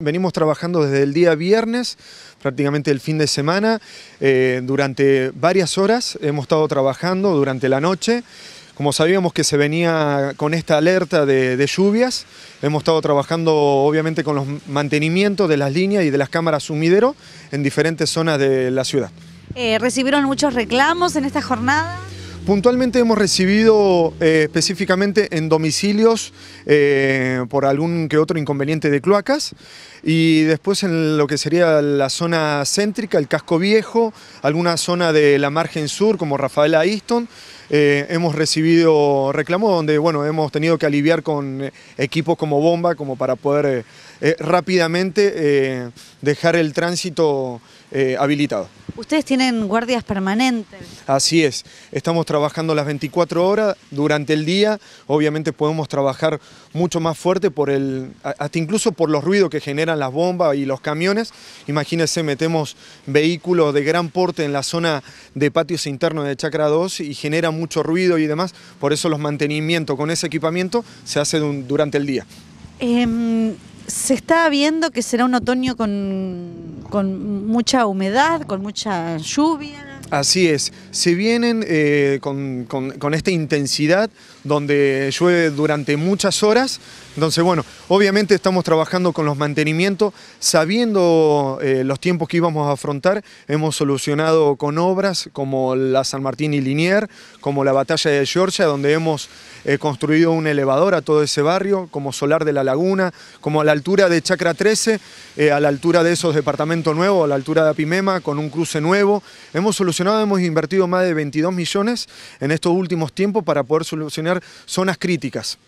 Venimos trabajando desde el día viernes, prácticamente el fin de semana, eh, durante varias horas hemos estado trabajando durante la noche. Como sabíamos que se venía con esta alerta de, lluvias, hemos estado trabajando obviamente con los mantenimientos de las líneas y de las cámaras sumidero en diferentes zonas de la ciudad. Eh, ¿Recibieron muchos reclamos en esta jornada? Puntualmente hemos recibido eh, específicamente en domicilios eh, por algún que otro inconveniente de cloacas y después en lo que sería la zona céntrica, el casco viejo, alguna zona de la margen sur como Rafaela Easton, eh, hemos recibido reclamos donde bueno, hemos tenido que aliviar con equipos como bomba como para poder rápidamente dejar el tránsito habilitado. Ustedes tienen guardias permanentes. Así es, estamos trabajando las 24 horas durante el día, obviamente podemos trabajar mucho más fuerte por el, hasta incluso por los ruidos que generan las bombas y los camiones. Imagínense, metemos vehículos de gran porte en la zona de patios internos de Chacra 2 y genera mucho ruido y demás, por eso los mantenimientos con ese equipamiento se hacen durante el día. Em, se está viendo que será un otoño con, mucha humedad, con mucha lluvia. Así es, se vienen eh, con, esta intensidad donde llueve durante muchas horas, entonces bueno, obviamente estamos trabajando con los mantenimientos, sabiendo eh, los tiempos que íbamos a afrontar, hemos solucionado con obras como la San Martín y Linier, como la batalla de Georgia, donde hemos He construido un elevador a todo ese barrio, como Solar de la Laguna, como a la altura de Chacra 13, eh, a la altura de esos departamentos nuevos, a la altura de Apimema, con un cruce nuevo. Hemos solucionado, hemos invertido más de 22 millones en estos últimos tiempos para poder solucionar zonas críticas.